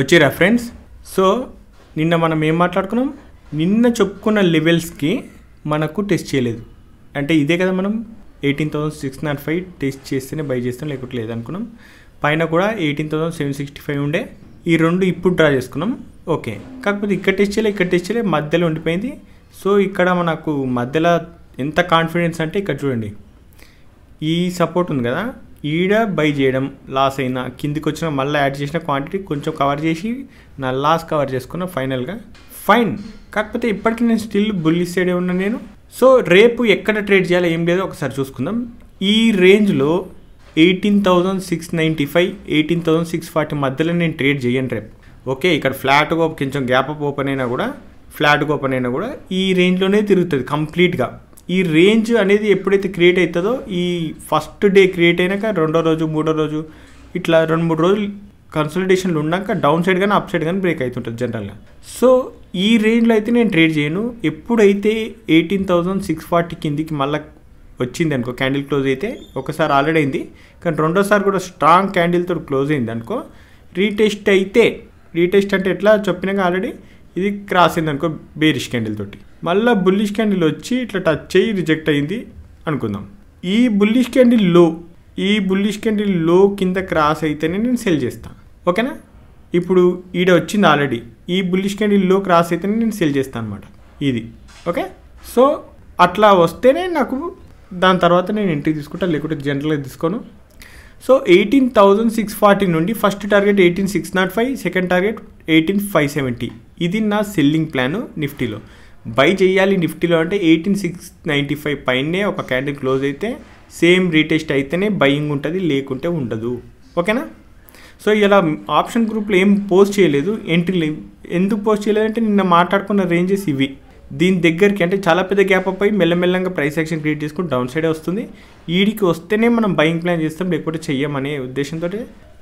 వచ్చిరా friends so నిన్న మనం ఏం మాట్లాడుకున్నాం నిన్న చెప్పుకున్న లెవెల్స్కి మనకు టెస్ట్ చేయలేదు అంటే ఇదే కదా మనం eighteen thousand six not five test చేస్తేనే బై చేస్తాం లేకుంటే లేదనుకున్నాం పైన కూడా eighteen thousand seven sixty five ఉండే ఈ రెండు ఇప్పుడు డ్రా చేసుకున్నాం ఓకే కాకపోతే ఇక్కడ టెస్ట్ చేయలే ఇక్కడ టెస్ట్ చేయలే మధ్యలో ఉండిపోయింది సో ఇక్కడ మనకు మధ్యలో ఎంత కాన్ఫిడెన్స్ అంటే ఇక్కడ చూడండి ఈ సపోర్ట్ ఉంది కదా ఈడ బై చేయడం లాస్ అయినా కిందికి వచ్చిన మళ్ళీ యాడ్ చేసిన క్వాంటిటీ కొంచెం కవర్ చేసి నా లాస్ కవర్ చేసుకున్న ఫైనల్గా ఫైన్ కాకపోతే ఇప్పటికీ నేను స్టిల్ బుల్లి సైడే ఉన్నా నేను సో రేపు ఎక్కడ ట్రేడ్ చేయాలి ఏం లేదో ఒకసారి చూసుకుందాం ఈ రేంజ్లో eighteen thousand six ninety five eighteen thousand six forty మధ్యలో నేను ట్రేడ్ చేయను రేపు ఓకే ఇక్కడ ఫ్లాట్గా కొంచెం గ్యాప్ అప్ ఓపెన్ అయినా కూడా ఫ్లాట్గా ఓపెన్ అయినా కూడా ఈ రేంజ్లోనే తిరుగుతుంది కంప్లీట్గా ఈ రేంజ్ అనేది ఎప్పుడైతే క్రియేట్ అవుతుందో ఈ ఫస్ట్ డే క్రియేట్ అయినాక రెండో రోజు మూడో రోజు ఇట్లా రెండు మూడు రోజులు కన్సల్టేషన్లు ఉన్నాక డౌన్ సైడ్ కానీ అప్ సైడ్ కానీ బ్రేక్ అవుతుంటుంది జనరల్గా సో ఈ రేంజ్లో అయితే నేను ట్రేడ్ చేయను ఎప్పుడైతే ఎయిటీన్ థౌజండ్ సిక్స్ ఫార్టీ కిందికి మళ్ళీ వచ్చింది అనుకో క్యాండిల్ క్లోజ్ అయితే ఒకసారి ఆల్రెడీ అయింది కానీ రెండోసారి కూడా స్ట్రాంగ్ క్యాండిల్తో క్లోజ్ అయింది అనుకో రీటెస్ట్ అయితే రీటెస్ట్ అంటే ఎట్లా చెప్పినాక ఆల్రెడీ ఇది క్రాస్ అయింది అనుకో బేరిష్ క్యాండిల్ తోటి మళ్ళీ బుల్లిష్ క్యాండిల్ వచ్చి ఇట్లా టచ్ చేయి రిజెక్ట్ అయింది అనుకుందాం ఈ బుల్లిష్ క్యాండిల్ లో ఈ బుల్లిష్ క్యాండిల్ లో కింద క్రాస్ అయితేనే నేను సెల్ చేస్తాను ఓకేనా ఇప్పుడు ఈడ వచ్చింది ఆల్రెడీ ఈ బుల్లిష్ క్యాండిల్ లో క్రాస్ అయితేనే నేను సెల్ చేస్తాను అనమాట ఇది ఓకే సో అట్లా వస్తేనే నాకు దాని తర్వాత నేను ఎంట్రీ తీసుకుంటా లేకుంటే జనరల్గా తీసుకోను so eighteen thousand six forty నుండి first target eighteen six not five second target eighteen five seventy ఇది నా సెల్లింగ్ ప్లాన్ నిఫ్టీలో బై చేయాలి నిఫ్టీలో అంటే ఎయిటీన్ సిక్స్ నైంటీ ఫైవ్ పైనే ఒక క్యాండిల్ క్లోజ్ అయితే సేమ్ రీటెస్ట్ అయితేనే బయింగ్ ఉంటుంది లేకుంటే ఉండదు ఓకేనా సో ఇలా ఆప్షన్ గ్రూప్లో ఏం పోస్ట్ చేయలేదు ఎంట్రీ ఎందుకు పోస్ట్ చేయలేదంటే నిన్న మాట్లాడుకున్న రేంజెస్ ఇవి దీని దగ్గరికి అంటే చాలా పెద్ద గ్యాప్ అప్ అయి మెల్లమెల్లంగా ప్రైస్ యాక్షన్ క్రియేట్ చేసుకుని డౌన్ సైడే వస్తుంది ఈడికి వస్తేనే మనం బయింగ్ ప్లాన్ చేస్తాం లేకపోతే చెయ్యమనే ఉద్దేశంతో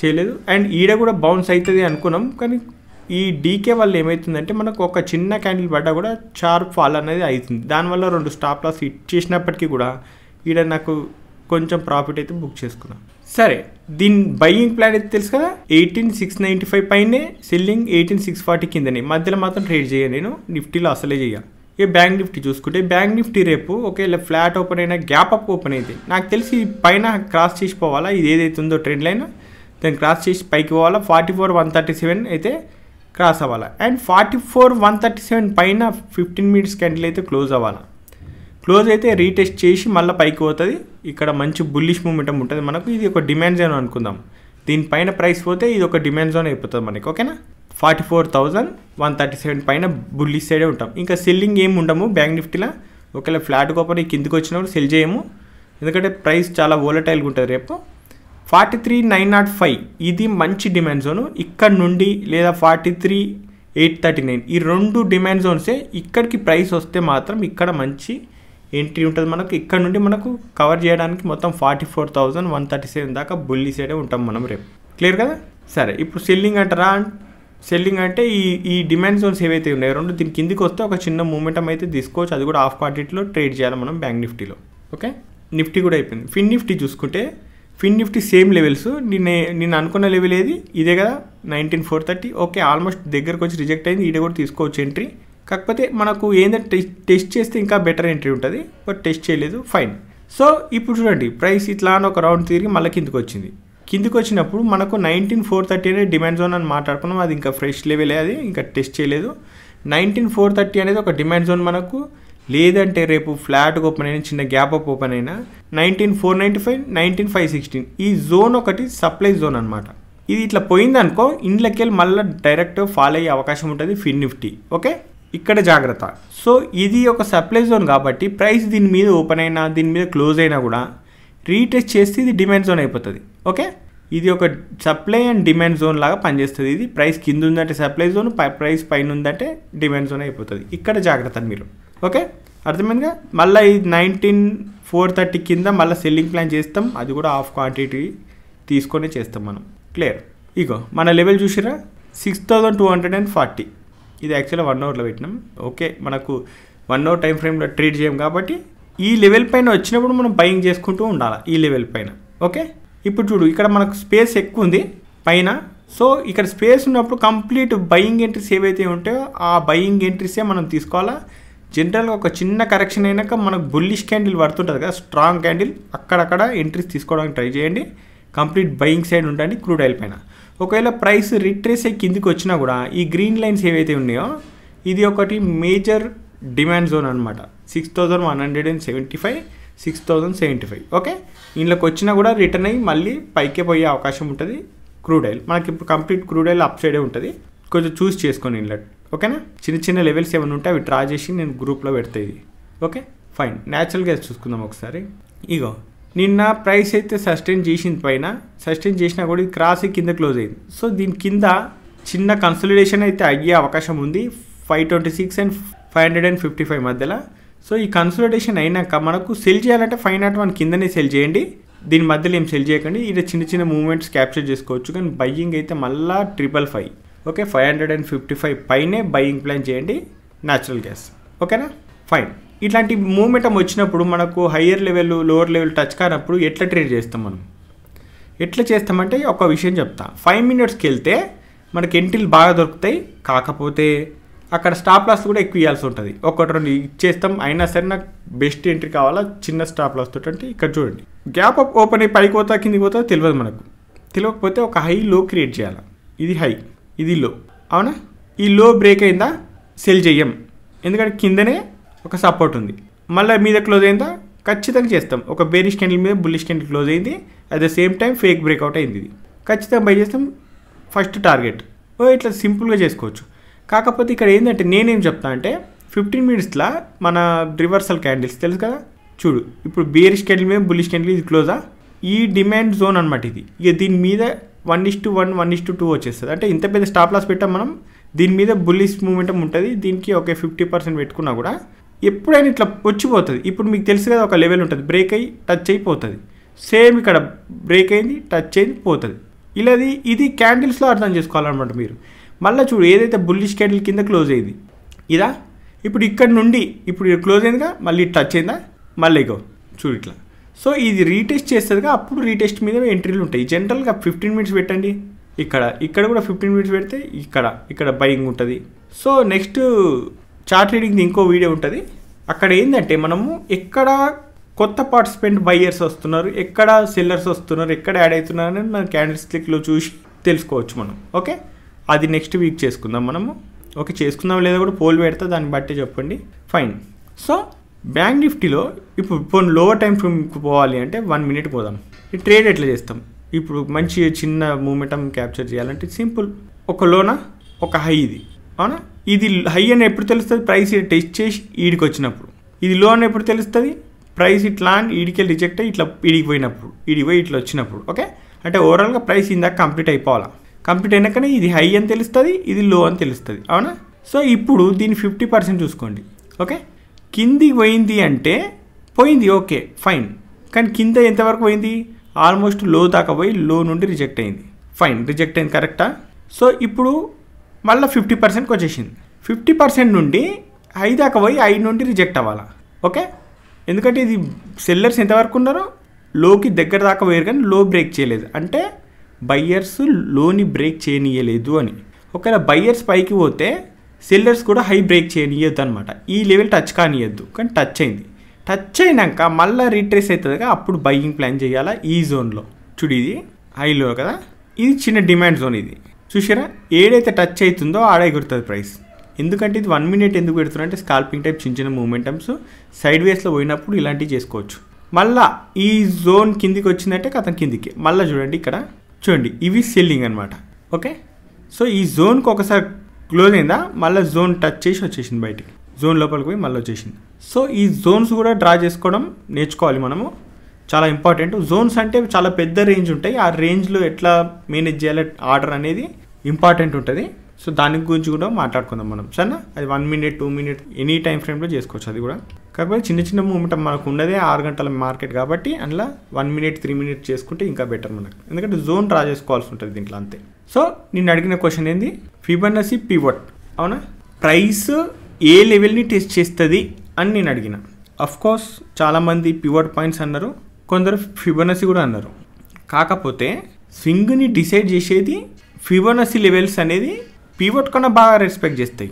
చేయలేదు అండ్ ఈడ కూడా బౌన్స్ అవుతుంది అనుకున్నాం కానీ ఈ డీకే వల్ల ఏమవుతుందంటే మనకు ఒక చిన్న క్యాండిల్ పడ్డా కూడా షార్ప్ ఫాల్ అనేది అవుతుంది దానివల్ల రెండు స్టాప్ లాస్ హిట్ చేసినప్పటికీ కూడా ఈడ నాకు కొంచెం ప్రాఫిట్ అయితే బుక్ చేసుకున్నాను సరే దీని బయ్యింగ్ ప్లాన్ అయితే తెలుసు కదా ఎయిటీన్ సిక్స్ నైంటీ ఫైవ్ పైనే సెల్లింగ్ ఎయిటీన్ సిక్స్ ఫార్టీ కిందనే మధ్యలో మాత్రం ట్రేడ్ చేయను నేను నిఫ్టీలో అసలే చేయాలి ఏ బ్యాంక్ నిఫ్టీ చూసుకుంటే బ్యాంక్ నిఫ్టీ రేపు ఒకవేళ ఫ్లాట్ ఓపెన్ అయినా గ్యాప్ అప్ ఓపెన్ అయితే నాకు తెలిసి పైన క్రాస్ చేసిపోవాలా ఇది ఏదైతే ఉందో ట్రెండ్ లైన్ దాన్ని క్రాస్ చేసి పైకి పోవాలా forty four one thirty seven అయితే క్రాస్ అవ్వాలి and forty four one thirty seven పైన ఫిఫ్టీన్ మినిట్స్ క్యాండిల్ అయితే క్లోజ్ అవ్వాలి క్లోజ్ అయితే రీటెస్ట్ చేసి మళ్ళీ పైకి పోతుంది ఇక్కడ మంచి బుల్లిష్ మూమెంటం ఉంటుంది మనకు ఇది ఒక డిమాండ్ జోన్ అనుకుందాం దీనిపైన ప్రైస్ పోతే ఇది ఒక డిమాండ్ జోన్ అయిపోతుంది మనకి ఓకేనా forty four thousand one thirty seven పైన బుల్లిష్ సైడే ఉంటాం ఇంకా సెల్లింగ్ ఏమి ఉండము బ్యాంక్ నిఫ్టీలో ఒకవేళ ఫ్లాట్ కోపర్ కిందికి వచ్చినప్పుడు సెల్ చేయము ఎందుకంటే ప్రైస్ చాలా ఓలటైల్గా ఉంటుంది రేపు forty three nine not five ఇది మంచి డిమాండ్ జోను ఇక్కడ నుండి లేదా forty three eight thirty nine ఈ రెండు డిమాండ్ జోన్సే ఇక్కడికి ప్రైస్ వస్తే మాత్రం ఇక్కడ మంచి ఎంట్రీ ఉంటుంది మనకు ఇక్కడ నుండి మనకు కవర్ చేయడానికి మొత్తం forty four thousand one thirty seven దాకా బుల్లి సైడే ఉంటాం మనం రేపు క్లియర్ కదా సరే ఇప్పుడు సెల్లింగ్ అంటారా సెల్లింగ్ అంటే ఈ ఈ డిమాండ్ జోన్స్ ఏవైతే ఉన్నాయో రెండు దీని కిందికి వస్తే ఒక చిన్న మూమెంటం అయితే తీసుకోవచ్చు అది కూడా హాఫ్ క్వాంటిటీలో ట్రేడ్ చేయాలి మనం బ్యాంక్ నిఫ్టీలో ఓకే నిఫ్టీ కూడా అయిపోయింది ఫిన్ నిఫ్టీ చూసుకుంటే ఫిన్ నిఫ్టీ సేమ్ లెవెల్స్ నిన్న నేను అనుకున్న లెవెల్ ఏది ఇదే కదా nineteen four thirty okay almost దగ్గరకు వచ్చి రిజెక్ట్ అయింది ఈడ కూడా తీసుకోవచ్చు ఎంట్రీ కాకపోతే మనకు ఏంటంటే టెస్ట్ చేస్తే ఇంకా బెటర్ ఎంట్రీ ఉంటుంది బట్ టెస్ట్ చేయలేదు ఫైన్ సో ఇప్పుడు చూడండి ప్రైస్ ఇట్లా అని ఒక రౌండ్ తిరిగి మళ్ళీ కిందికి వచ్చింది కిందికి వచ్చినప్పుడు మనకు నైన్టీన్ ఫోర్ థర్టీ అనేది డిమాండ్ జోన్ అని మాట్లాడుకున్నాం అది ఇంకా ఫ్రెష్ లెవెలే అది ఇంకా టెస్ట్ చేయలేదు నైన్టీన్ ఫోర్ థర్టీ అనేది ఒక డిమాండ్ జోన్ మనకు లేదంటే రేపు ఫ్లాట్ ఓపెన్ అయినా చిన్న గ్యాప్ అప్ ఓపెన్ అయినా nineteen four ninety five nineteen five sixteen ఈ జోన్ ఒకటి సప్లై జోన్ అనమాట ఇది ఇట్లా పోయిందనుకో వెళ్ళి మళ్ళీ డైరెక్ట్ ఫాలో అయ్యే అవకాశం ఉంటుంది ఫిన్ నిఫ్టీ ఓకే ఇక్కడ జాగ్రత్త సో ఇది ఒక సప్లై జోన్ కాబట్టి ప్రైస్ దీని మీద ఓపెన్ అయినా దీని మీద క్లోజ్ అయినా కూడా రీటెస్ట్ చేస్తే ఇది డిమాండ్ జోన్ అయిపోతుంది ఓకే ఇది ఒక సప్లై అండ్ డిమాండ్ జోన్ లాగా పనిచేస్తుంది ఇది ప్రైస్ కింద ఉందంటే సప్లై జోన్ ప్రైస్ పైన ఉందంటే డిమాండ్ జోన్ అయిపోతుంది ఇక్కడ జాగ్రత్త మీరు ఓకే అర్థమైందిగా మళ్ళీ ఈ నైన్టీన్ ఫోర్ థర్టీ కింద మళ్ళీ సెల్లింగ్ ప్లాన్ చేస్తాం అది కూడా హాఫ్ క్వాంటిటీ తీసుకొని చేస్తాం మనం క్లియర్ ఇగో మన లెవెల్ చూసిరా six thousand two hundred and forty ఇది యాక్చువల్గా వన్ అవర్లో పెట్టినాం ఓకే మనకు వన్ అవర్ టైం ఫ్రేమ్లో ట్రేడ్ చేయం కాబట్టి ఈ లెవెల్ పైన వచ్చినప్పుడు మనం బయింగ్ చేసుకుంటూ ఉండాలి ఈ లెవెల్ పైన ఓకే ఇప్పుడు చూడు ఇక్కడ మనకు స్పేస్ ఎక్కువ ఉంది పైన సో ఇక్కడ స్పేస్ ఉన్నప్పుడు కంప్లీట్ బయింగ్ ఎంట్రీస్ ఏవైతే ఉంటాయో ఆ బయింగ్ ఎంట్రీసే మనం తీసుకోవాలా జనరల్గా ఒక చిన్న కరెక్షన్ అయినాక మనకు బుల్లిష్ క్యాండిల్ పడుతుంటుంది కదా స్ట్రాంగ్ క్యాండిల్ అక్కడక్కడ ఎంట్రీస్ తీసుకోవడానికి ట్రై చేయండి కంప్లీట్ బయింగ్ సైడ్ ఉండండి క్రూడ్ ఆయిల్ పైన ఒకవేళ ప్రైస్ రిట్రేస్ అయ్యి కిందికి వచ్చినా కూడా ఈ గ్రీన్ లైన్స్ ఏవైతే ఉన్నాయో ఇది ఒకటి మేజర్ డిమాండ్ జోన్ అనమాట six thousand one hundred and seventy five six thousand seventy five okay ఇంట్లోకి వచ్చినా కూడా రిటర్న్ అయ్యి మళ్ళీ పైకే పోయే అవకాశం ఉంటుంది క్రూడ్ ఆయిల్ మనకి ఇప్పుడు కంప్లీట్ క్రూడ్ ఆయిల్ అప్ సైడే ఉంటుంది కొంచెం చూస్ చేసుకొని ఇంట్లో ఓకేనా చిన్న చిన్న లెవెల్స్ ఏమైనా ఉంటే అవి ట్రా చేసి నేను గ్రూప్లో పెడతాయి ఓకే ఫైన్ న్యాచురల్గా చూసుకుందాం ఒకసారి ఇగో నిన్న ప్రైస్ అయితే సస్టైన్ చేసింది పైన సస్టైన్ చేసినా కూడా ఇది క్రాస్ కింద క్లోజ్ అయింది సో దీని కింద చిన్న కన్సల్టేషన్ అయితే అయ్యే అవకాశం ఉంది five twenty six and five hundred and fifty five మధ్యలో సో ఈ కన్సల్టేషన్ అయినాక మనకు సెల్ చేయాలంటే ఫైవ్ నాట్ వన్ కిందనే సెల్ చేయండి దీని మధ్యలో ఏం సెల్ చేయకండి ఇది చిన్న చిన్న మూమెంట్స్ క్యాప్చర్ చేసుకోవచ్చు కానీ బయ్యింగ్ అయితే మళ్ళీ triple five okay five hundred and fifty five పైనే బయింగ్ ప్లాన్ చేయండి న్యాచురల్ గ్యాస్ ఓకేనా ఫైన్ ఇట్లాంటి మూమెంటం వచ్చినప్పుడు మనకు higher level lower level touch కానప్పుడు ఎట్లా ట్రేడ్ చేస్తాం మనం ఎట్లా చేస్తామంటే ఒక విషయం చెప్తా ఫైవ్ మినిట్స్కి వెళ్తే మనకి ఎంట్రీలు బాగా దొరుకుతాయి కాకపోతే అక్కడ స్టాప్ లాస్ కూడా ఎక్కువ ఇవ్వాల్సి ఉంటుంది ఒకటి రెండు ఇచ్చేస్తాం అయినా సరే నాకు బెస్ట్ ఎంట్రీ కావాలా చిన్న స్టాప్ లాస్ తోటి అంటే ఇక్కడ చూడండి గ్యాప్ ఓపెన్ అయ్యి పైకి పోతా కిందికి పోతా తెలియదు మనకు తెలియకపోతే ఒక హై లో క్రియేట్ చేయాలి ఇది హై ఇది లో అవునా ఈ లో బ్రేక్ అయిందా సెల్ చెయ్యం ఎందుకంటే కిందనే ఒక సపోర్ట్ ఉంది మళ్ళీ మీద క్లోజ్ అయిందా ఖచ్చితంగా చేస్తాం ఒక బేరిష్ క్యాండిల్ మీద బుల్లిష్ క్యాండిల్ క్లోజ్ అయింది at the same time fake breakout అయింది ఇది ఖచ్చితంగా బై చేస్తాం ఫస్ట్ టార్గెట్ ఓ ఇట్లా సింపుల్గా చేసుకోవచ్చు కాకపోతే ఇక్కడ ఏంటంటే నేనేం చెప్తా అంటే ఫిఫ్టీన్ మినిట్స్లో మన రివర్సల్ క్యాండిల్స్ తెలుసు కదా చూడు ఇప్పుడు బేరిష్ క్యాండిల్ మీద బుల్లిష్ క్యాండిల్ ఇది క్లోజా ఈ డిమాండ్ జోన్ అనమాట ఇది ఇక దీని మీద one is to one one is to two వచ్చేస్తుంది అంటే ఇంత పెద్ద స్టాప్ లాస్ పెట్టాం మనం దీని మీద బుల్లిస్ మూమెంటం ఉంటుంది దీనికి ఒక ఫిఫ్టీ పర్సెంట్ పెట్టుకున్నా కూడా ఎప్పుడైనా ఇట్లా వచ్చిపోతుంది ఇప్పుడు మీకు తెలుసు కదా ఒక లెవెల్ ఉంటుంది బ్రేక్ అయ్యి టచ్ అయిపోతుంది సేమ్ ఇక్కడ బ్రేక్ అయింది టచ్ అయింది పోతుంది ఇలాది ఇది క్యాండిల్స్లో అర్థం చేసుకోవాలన్నమాట మీరు మళ్ళీ చూడు ఏదైతే బుల్లిష్ క్యాండిల్ కింద క్లోజ్ అయ్యింది ఇదా ఇప్పుడు ఇక్కడ నుండి ఇప్పుడు క్లోజ్ అయిందిగా మళ్ళీ టచ్ అయిందా మళ్ళీ ఇగో చూడు ఇట్లా సో ఇది రీటెస్ట్ చేస్తుందిగా అప్పుడు రీటెస్ట్ మీద ఎంట్రీలు ఉంటాయి జనరల్గా ఫిఫ్టీన్ మినిట్స్ పెట్టండి ఇక్కడ ఇక్కడ కూడా ఫిఫ్టీన్ మినిట్స్ పెడితే ఇక్కడ ఇక్కడ బయింగ్ ఉంటుంది సో నెక్స్ట్ చార్ట్ రీడింగ్ ఇంకో వీడియో ఉంటుంది అక్కడ ఏంటంటే మనము ఎక్కడ కొత్త పార్టిసిపెంట్ బయ్యర్స్ వస్తున్నారు ఎక్కడ సెల్లర్స్ వస్తున్నారు ఎక్కడ యాడ్ అవుతున్నారని మన క్యాండిల్ స్టిక్లో చూసి తెలుసుకోవచ్చు మనం ఓకే అది నెక్స్ట్ వీక్ చేసుకుందాం మనము ఓకే చేసుకుందాం లేదా కూడా పోల్ పెడతా దాన్ని బట్టి చెప్పండి ఫైన్ సో బ్యాంక్ నిఫ్టీలో ఇప్పుడు పోనీ లోవర్ టైం ఫ్రేమ్కి పోవాలి అంటే వన్ మినిట్ పోదాం ఈ ట్రేడ్ ఎట్లా చేస్తాం ఇప్పుడు మంచి చిన్న మూమెంటం క్యాప్చర్ చేయాలంటే సింపుల్ ఒక లోన ఒక హై ఇది అవునా ఇది హై అని ఎప్పుడు తెలుస్తుంది ప్రైస్ టెస్ట్ చేసి ఈడికి వచ్చినప్పుడు ఇది లో అని ఎప్పుడు తెలుస్తుంది ప్రైస్ ఇట్లా అని ఈడికి రిజెక్ట్ అయ్యి ఇట్లా ఈడికి పోయినప్పుడు ఈడికి పోయి ఇట్లా వచ్చినప్పుడు ఓకే అంటే ఓవరాల్గా ప్రైస్ ఇందాక కంప్లీట్ అయిపోవాలా కంప్లీట్ అయినాకనే ఇది హై అని తెలుస్తుంది ఇది లో అని తెలుస్తుంది అవునా సో ఇప్పుడు దీని ఫిఫ్టీ పర్సెంట్ చూసుకోండి ఓకే కింది పోయింది అంటే పోయింది ఓకే ఫైన్ కానీ కింద ఎంతవరకు పోయింది ఆల్మోస్ట్ లో దాకా పోయి లో నుండి రిజెక్ట్ అయింది ఫైన్ రిజెక్ట్ అయింది కరెక్టా సో ఇప్పుడు మళ్ళీ ఫిఫ్టీ పర్సెంట్కి వచ్చేసింది ఫిఫ్టీ పర్సెంట్ నుండి ఐ దాకా పోయి ఐదు నుండి రిజెక్ట్ అవ్వాలా ఓకే ఎందుకంటే ఇది సెల్లర్స్ ఎంతవరకు ఉన్నారో లోకి దగ్గర దాకా పోయారు కానీ లో బ్రేక్ చేయలేదు అంటే బయ్యర్స్ లోని బ్రేక్ చేయనీయలేదు అని ఒకవేళ బయ్యర్స్ పైకి పోతే సెల్లర్స్ కూడా హై బ్రేక్ చేయనియద్దు అనమాట ఈ లెవెల్ టచ్ కానియద్దు కానీ టచ్ అయింది టచ్ అయినాక మళ్ళీ రీట్రేస్ అవుతుందిగా అప్పుడు బయ్యింగ్ ప్లాన్ చేయాలా ఈ జోన్లో చూడు ఇది హైలో కదా ఇది చిన్న డిమాండ్ జోన్ ఇది చూసారా ఏడైతే టచ్ అవుతుందో ఆడే కుడుతుంది ప్రైస్ ఎందుకంటే ఇది వన్ మినిట్ ఎందుకు పెడుతున్నా అంటే స్కాల్పింగ్ టైప్ చిన్న చిన్న మూమెంటమ్స్ సైడ్ వేస్లో పోయినప్పుడు ఇలాంటివి చేసుకోవచ్చు మళ్ళా ఈ జోన్ కిందికి వచ్చిందంటే కథం కిందికి మళ్ళీ చూడండి ఇక్కడ చూడండి ఇవి సెల్లింగ్ అనమాట ఓకే సో ఈ జోన్కి ఒకసారి క్లోజ్ అయిందా మళ్ళీ జోన్ టచ్ చేసి వచ్చేసింది బయటికి జోన్ లోపలికి పోయి మళ్ళీ వచ్చేసింది సో ఈ జోన్స్ కూడా డ్రా చేసుకోవడం నేర్చుకోవాలి మనము చాలా ఇంపార్టెంట్ జోన్స్ అంటే చాలా పెద్ద రేంజ్ ఉంటాయి ఆ రేంజ్లో ఎట్లా మేనేజ్ చేయాలి ఆర్డర్ అనేది ఇంపార్టెంట్ ఉంటుంది సో దాని గురించి కూడా మాట్లాడుకుందాం మనం సరేనా అది one minute two minute any time ఫ్రేమ్లో చేసుకోవచ్చు అది కూడా కాకపోతే చిన్న చిన్న మూమెంట్ మనకు ఉన్నదే ఆరు గంటల మార్కెట్ కాబట్టి అందులో వన్ మినిట్ త్రీ మినిట్ చేసుకుంటే ఇంకా బెటర్ మనకు ఎందుకంటే జోన్ డ్రా చేసుకోవాల్సి ఉంటుంది దీంట్లో అంతే సో నేను అడిగిన క్వశ్చన్ ఏంది ఫిబర్నసి పివట్ అవునా ప్రైస్ ఏ లెవెల్ని టెస్ట్ చేస్తుంది అని నేను అడిగిన కోర్స్ చాలామంది పివట్ పాయింట్స్ అన్నారు కొందరు ఫిబర్నసి కూడా అన్నారు కాకపోతే స్వింగ్ని డిసైడ్ చేసేది ఫిబర్నసి లెవెల్స్ అనేది పివట్ కన్నా బాగా రెస్పెక్ట్ చేస్తాయి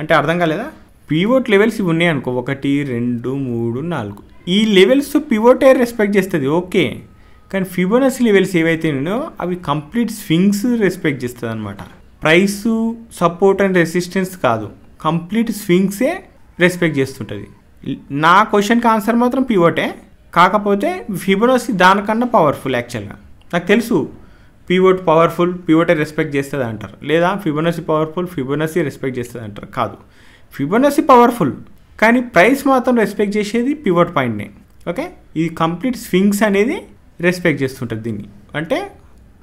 అంటే అర్థం కాలేదా పివోట్ లెవెల్స్ ఇవి ఉన్నాయి అనుకో ఒకటి రెండు మూడు నాలుగు ఈ లెవెల్స్ పివోటే రెస్పెక్ట్ చేస్తుంది ఓకే కానీ ఫిబోనస్ లెవెల్స్ ఏవైతే ఉన్నాయో అవి కంప్లీట్ స్వింగ్స్ రెస్పెక్ట్ చేస్తుంది అనమాట ప్రైస్ సపోర్ట్ అండ్ రెసిస్టెన్స్ కాదు కంప్లీట్ స్వింగ్సే రెస్పెక్ట్ చేస్తుంటుంది నా క్వశ్చన్కి ఆన్సర్ మాత్రం పివోటే కాకపోతే ఫిబోనస్ దానికన్నా పవర్ఫుల్ యాక్చువల్గా నాకు తెలుసు పివోట్ పవర్ఫుల్ పివోటే రెస్పెక్ట్ చేస్తుంది అంటారు లేదా ఫిబోనసీ పవర్ఫుల్ ఫిబోనసీ రెస్పెక్ట్ చేస్తుంది అంటారు కాదు ఫిబొనసీ పవర్ఫుల్ కానీ ప్రైస్ మాత్రం రెస్పెక్ట్ చేసేది పివట్ పాయింట్నే ఓకే ఇది కంప్లీట్ స్వింగ్స్ అనేది రెస్పెక్ట్ చేస్తుంటుంది దీన్ని అంటే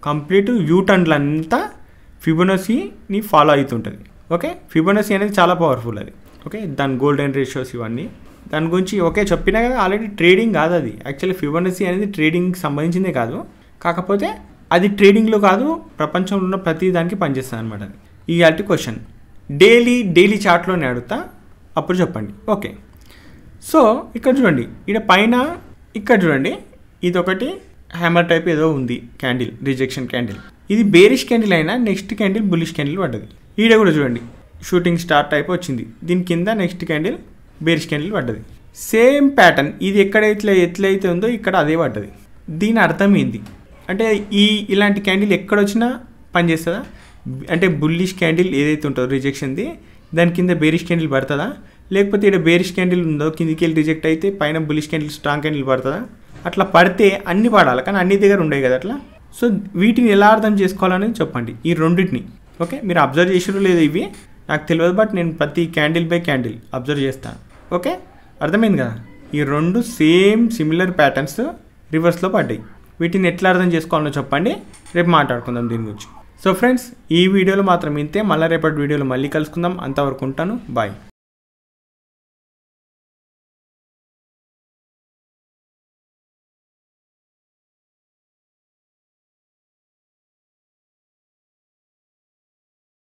కంప్లీట్ యూ అంతా ఫిబొనసీని ఫాలో అవుతుంటుంది ఓకే ఫిబొనసీ అనేది చాలా పవర్ఫుల్ అది ఓకే దాని గోల్డెన్ రేషియోస్ ఇవన్నీ దాని గురించి ఓకే చెప్పినా కదా ఆల్రెడీ ట్రేడింగ్ కాదు అది యాక్చువల్లీ ఫిబొనసీ అనేది ట్రేడింగ్కి సంబంధించిందే కాదు కాకపోతే అది ట్రేడింగ్లో కాదు ప్రపంచంలో ఉన్న ప్రతి దానికి పనిచేస్తుంది అనమాట అది ఈ క్వశ్చన్ డైలీ డైలీ చార్ట్లోనే అడుగుతా అప్పుడు చెప్పండి ఓకే సో ఇక్కడ చూడండి ఇక్కడ పైన ఇక్కడ చూడండి ఇది ఒకటి హ్యామర్ టైప్ ఏదో ఉంది క్యాండిల్ రిజెక్షన్ క్యాండిల్ ఇది బేరిష్ క్యాండిల్ అయినా నెక్స్ట్ క్యాండిల్ బుల్లిష్ క్యాండిల్ పడ్డది ఈడ కూడా చూడండి షూటింగ్ స్టార్ టైప్ వచ్చింది దీని కింద నెక్స్ట్ క్యాండిల్ బేరిష్ క్యాండిల్ పడ్డది సేమ్ ప్యాటర్న్ ఇది ఎక్కడ ఎట్లా ఎట్లయితే ఉందో ఇక్కడ అదే పడ్డది దీని అర్థం ఏంది అంటే ఈ ఇలాంటి క్యాండిల్ ఎక్కడ వచ్చినా పనిచేస్తుందా అంటే బుల్లిష్ క్యాండిల్ ఏదైతే ఉంటుందో రిజెక్షన్ది దాని కింద బేరిష్ క్యాండిల్ పడుతుందా లేకపోతే ఇక్కడ బేరిష్ క్యాండిల్ ఉందో కిందికి వెళ్ళి రిజెక్ట్ అయితే పైన బుల్లిష్ క్యాండిల్ స్ట్రాంగ్ క్యాండిల్ పడుతుందా అట్లా పడితే అన్ని పడాలి కానీ అన్ని దగ్గర ఉండేవి కదా అట్లా సో వీటిని ఎలా అర్థం చేసుకోవాలనేది చెప్పండి ఈ రెండింటిని ఓకే మీరు అబ్జర్వ్ చేసారు లేదు ఇవి నాకు తెలియదు బట్ నేను ప్రతి క్యాండిల్ బై క్యాండిల్ అబ్జర్వ్ చేస్తాను ఓకే అర్థమైంది కదా ఈ రెండు సేమ్ సిమిలర్ ప్యాటర్న్స్ రివర్స్లో పడ్డాయి వీటిని ఎట్లా అర్థం చేసుకోవాలో చెప్పండి రేపు మాట్లాడుకుందాం దీని గురించి సో ఫ్రెండ్స్ ఈ వీడియోలో మాత్రం ఇంతే మళ్ళీ రేపటి వీడియోలో మళ్ళీ కలుసుకుందాం అంతవరకు ఉంటాను బాయ్